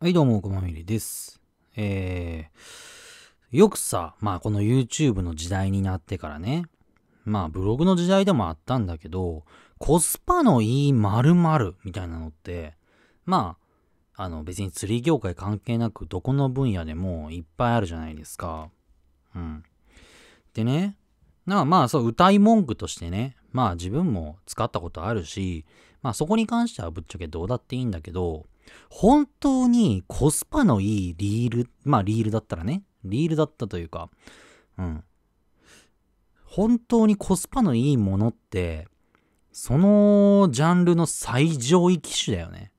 はい、どうも、くまみりです。えー、よくさ、まあこの YouTube の時代になってからね、まあブログの時代でもあったんだけど、コスパのいい○○みたいなのって、まあ、あの別に釣り業界関係なくどこの分野でもいっぱいあるじゃないですか。うん。でね、なまあそう、歌い文句としてね、まあ自分も使ったことあるし、まあそこに関してはぶっちゃけどうだっていいんだけど、本当にコスパのいいリール、まあリールだったらね、リールだったというか、うん。本当にコスパのいいものって、そのジャンルの最上位機種だよね。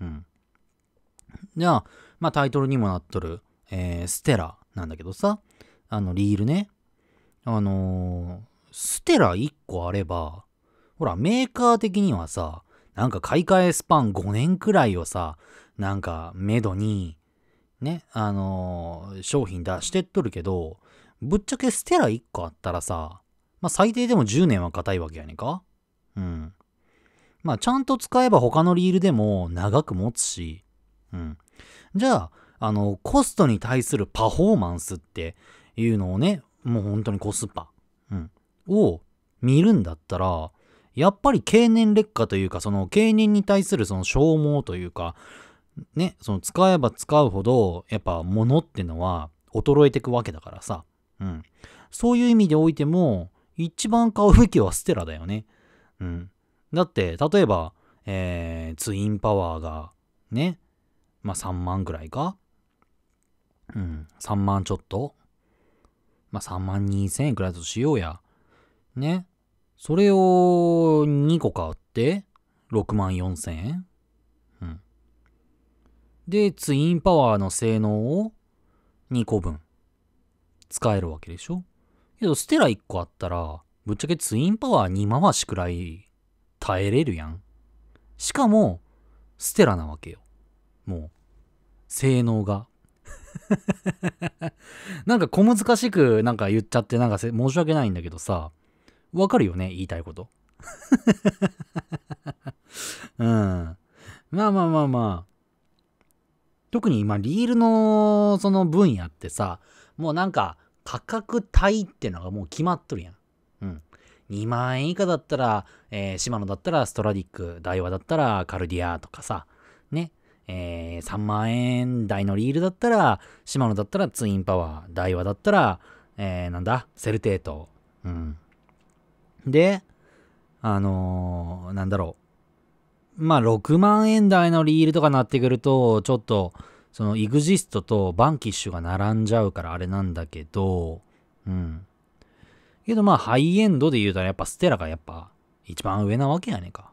うん。じゃあ、まあタイトルにもなっとる、えー、ステラなんだけどさ、あのリールね。あのー、ステラ1個あれば、ほら、メーカー的にはさ、なんか買い替えスパン5年くらいをさ、なんか、めどに、ね、あのー、商品出してっとるけど、ぶっちゃけステラ1個あったらさ、まあ、最低でも10年は硬いわけやねんかうん。まあ、ちゃんと使えば他のリールでも長く持つし、うん。じゃあ、あの、コストに対するパフォーマンスっていうのをね、もう本当にコスパ、うん、を見るんだったら、やっぱり経年劣化というか、その経年に対するその消耗というか、ね、その使えば使うほど、やっぱ物ってのは衰えてくわけだからさ。うん。そういう意味でおいても、一番買うべきはステラだよね。うん。だって、例えば、えー、ツインパワーが、ね、まあ、3万ぐらいかうん、3万ちょっとまあ、3万2000円くらいだとしようや。ね。それを2個買って、6万4000円。うん。で、ツインパワーの性能を2個分使えるわけでしょけど、ステラ1個あったら、ぶっちゃけツインパワー2回しくらい耐えれるやん。しかも、ステラなわけよ。もう、性能が。なんか小難しくなんか言っちゃってなんか申し訳ないんだけどさ、わかるよね言いたいこと。うん。まあまあまあまあ。特に今、リールのその分野ってさ、もうなんか価格帯ってのがもう決まっとるやん。うん。2万円以下だったら、えー、シマノだったらストラディック、ダイワだったらカルディアとかさ、ね。えー、3万円台のリールだったら、シマノだったらツインパワー、ダイワだったら、えー、なんだ、セルテート、うん。で、あのー、なんだろう。まあ、6万円台のリールとかなってくると、ちょっと、その、イグジストとバンキッシュが並んじゃうからあれなんだけど、うん。けどまあ、ハイエンドで言うたらやっぱステラがやっぱ、一番上なわけやねんか。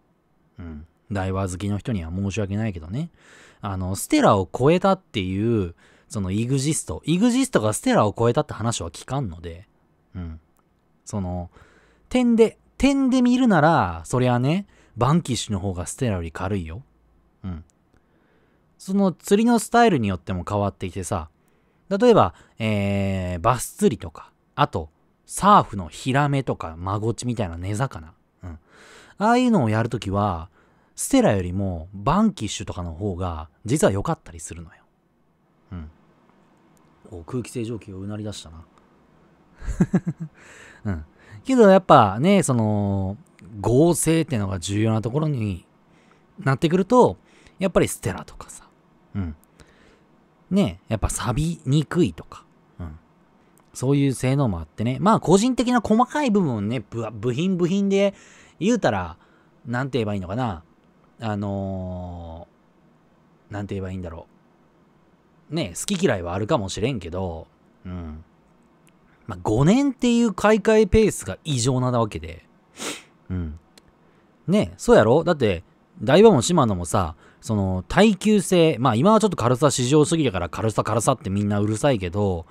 うん。ダイワ好きの人には申し訳ないけどね。あの、ステラを超えたっていう、そのイグジスト。イグジストがステラを超えたって話は聞かんので、うん。その、点で、点で見るなら、そりゃね、バンキッシュの方がステラより軽いよ。うん。その釣りのスタイルによっても変わってきてさ、例えば、えー、バス釣りとか、あと、サーフのヒラメとか、マゴチみたいな根魚。うん。ああいうのをやるときは、ステラよりもバンキッシュとかの方が、実は良かったりするのよ。うん。お、空気清浄機をうなりだしたな。うん。けどやっぱね、その、合成っていうのが重要なところになってくると、やっぱりステラとかさ、うん。ね、やっぱ錆びにくいとか、うん。そういう性能もあってね。まあ個人的な細かい部分ね、部品部品で言うたら、なんて言えばいいのかな。あのー、なんて言えばいいんだろう。ね、好き嫌いはあるかもしれんけど、うん。まあ、5年っていう買い替えペースが異常なわけで。うん。ねそうやろだって、ダイバも島野もさ、その耐久性、まあ今はちょっと軽さ市場すぎだから軽さ軽さってみんなうるさいけど、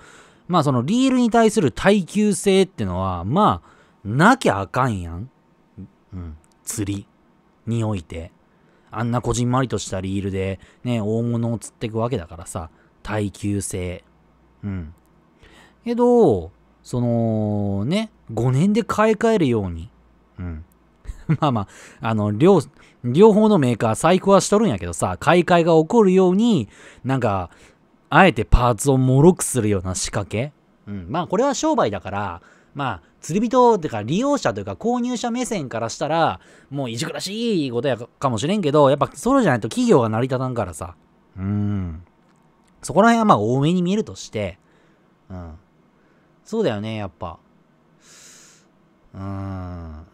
まあそのリールに対する耐久性ってのは、まあ、なきゃあかんやん。うん。釣りにおいて。あんなこじんまりとしたリールで、ね、大物を釣っていくわけだからさ、耐久性。うん。けど、そのね、5年で買い替えるように、うん。まあまあ、あの、両、両方のメーカー細工はしとるんやけどさ、買い替えが起こるように、なんか、あえてパーツをもろくするような仕掛け。うん。まあ、これは商売だから、まあ、釣り人ってか利用者というか購入者目線からしたら、もういじくらしいことやかもしれんけど、やっぱそうじゃないと企業が成り立たんからさ。うん。そこら辺はまあ多めに見えるとして、うん。そうだよね、やっぱ。うん。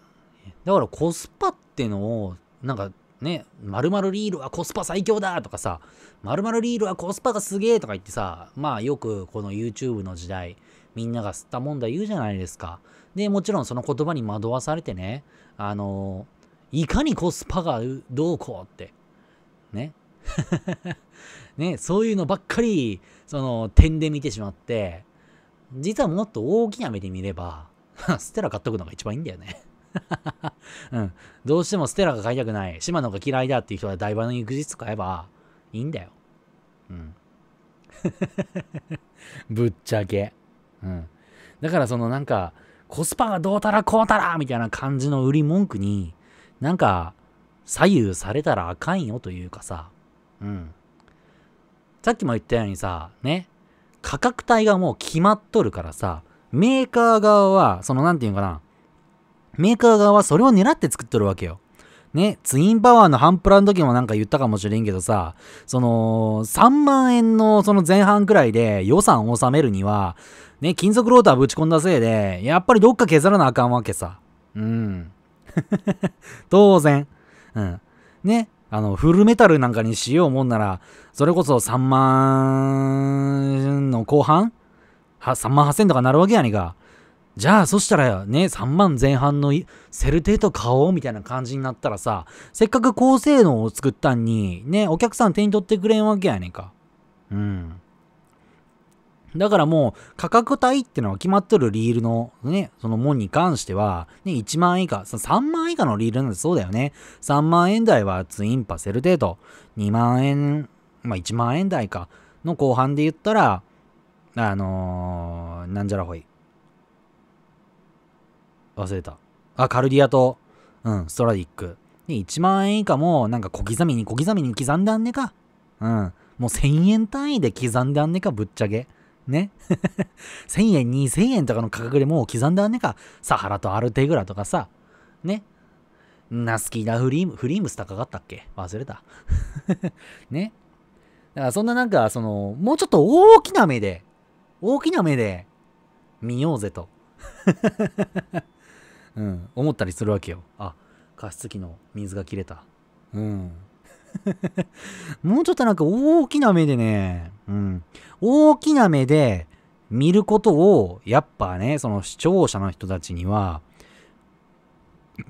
だからコスパってのを、なんかね、〇〇リールはコスパ最強だとかさ、〇〇リールはコスパがすげえとか言ってさ、まあよくこの YouTube の時代、みんなが吸ったもんだ言うじゃないですか。で、もちろんその言葉に惑わされてね、あの、いかにコスパがどうこうって、ね。ね、そういうのばっかり、その点で見てしまって、実はもっと大きな目で見れば、ステラ買っとくのが一番いいんだよね うん。どうしてもステラが買いたくない、シマノが嫌いだっていう人は台場の育児使えばいいんだよ。うん。ぶっちゃけ。うん。だからそのなんか、コスパがどうたらこうたらみたいな感じの売り文句に、なんか、左右されたらあかんよというかさ、うん。さっきも言ったようにさ、ね、価格帯がもう決まっとるからさ、メーカー側は、そのなんていうのかな、メーカー側はそれを狙って作っとるわけよ。ね、ツインパワーの半プラの時もなんか言ったかもしれんけどさ、その、3万円のその前半くらいで予算を収めるには、ね、金属ローターぶち込んだせいで、やっぱりどっか削らなあかんわけさ。うん。当然。うん。ね。あの、フルメタルなんかにしようもんなら、それこそ3万の後半は ?3 万8000とかなるわけやねんか。じゃあ、そしたらね、3万前半のセルテート買おうみたいな感じになったらさ、せっかく高性能を作ったんに、ね、お客さん手に取ってくれんわけやねんか。うん。だからもう価格帯ってのは決まっとるリールのね、そのもんに関しては、ね、1万以下、3万以下のリールなんてそうだよね。3万円台はツインパセル程ート。2万円、まあ1万円台か。の後半で言ったら、あのー、なんじゃらほい。忘れた。あ、カルディアと、うん、ストラディック。で、1万円以下も、なんか小刻みに小刻みに刻んであんねか。うん。もう1000円単位で刻んであんねか、ぶっちゃけ。ね1000 円、2000円とかの価格でもう刻んであんねか。サハラとアルテグラとかさ。ね。ナスキーダフリーム、フリームス高かったっけ忘れた。ね。だからそんななんか、その、もうちょっと大きな目で、大きな目で見ようぜと。うん、思ったりするわけよ。あ、加湿器の水が切れた。うん。もうちょっとなんか大きな目でね、うん。大きな目で見ることを、やっぱね、その視聴者の人たちには、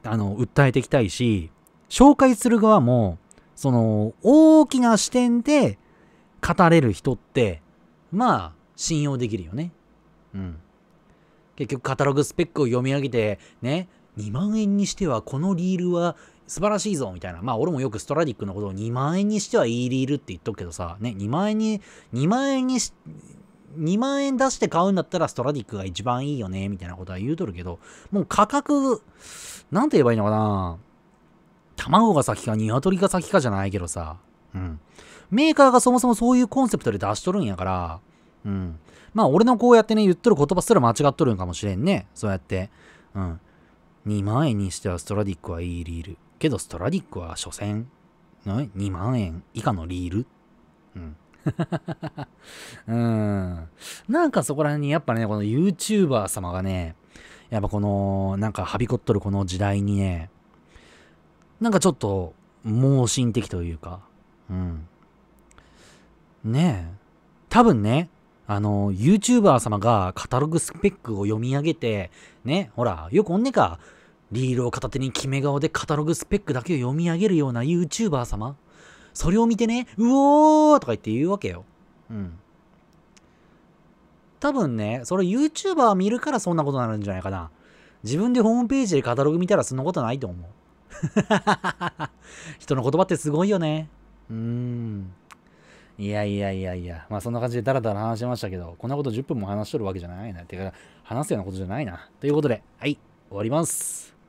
あの、訴えていきたいし、紹介する側も、その、大きな視点で語れる人って、まあ、信用できるよね。うん。結局、カタログスペックを読み上げて、ね、2万円にしてはこのリールは素晴らしいぞみたいな。まあ俺もよくストラディックのことを2万円にしてはいいリールって言っとくけどさ、ね、2万円に、2万円にし、2万円出して買うんだったらストラディックが一番いいよね、みたいなことは言うとるけど、もう価格、なんて言えばいいのかな卵が先か鶏が先かじゃないけどさ、うん。メーカーがそもそもそういうコンセプトで出しとるんやから、うん。まあ俺のこうやってね、言っとる言葉すら間違っとるんかもしれんね。そうやって。うん。2万円にしてはストラディックはいいリール。けどストラディックは所詮、2万円以下のリール。うん。うん。なんかそこら辺にやっぱね、この YouTuber 様がね、やっぱこの、なんかはびこっとるこの時代にね、なんかちょっと、盲信的というか、うん。ねえ。多分ね、あの、YouTuber 様がカタログスペックを読み上げて、ね、ほら、よくおんねか、リールを片手に決め顔でカタログスペックだけを読み上げるような YouTuber 様それを見てね、うおーとか言って言うわけよ。うん。多分ね、それ YouTuber 見るからそんなことになるんじゃないかな。自分でホームページでカタログ見たらそんなことないと思う。人の言葉ってすごいよね。うーん。いやいやいやいや。まあそんな感じでダラダラ話しましたけど、こんなこと10分も話しとるわけじゃないな。てか、話すようなことじゃないな。ということで、はい、終わります。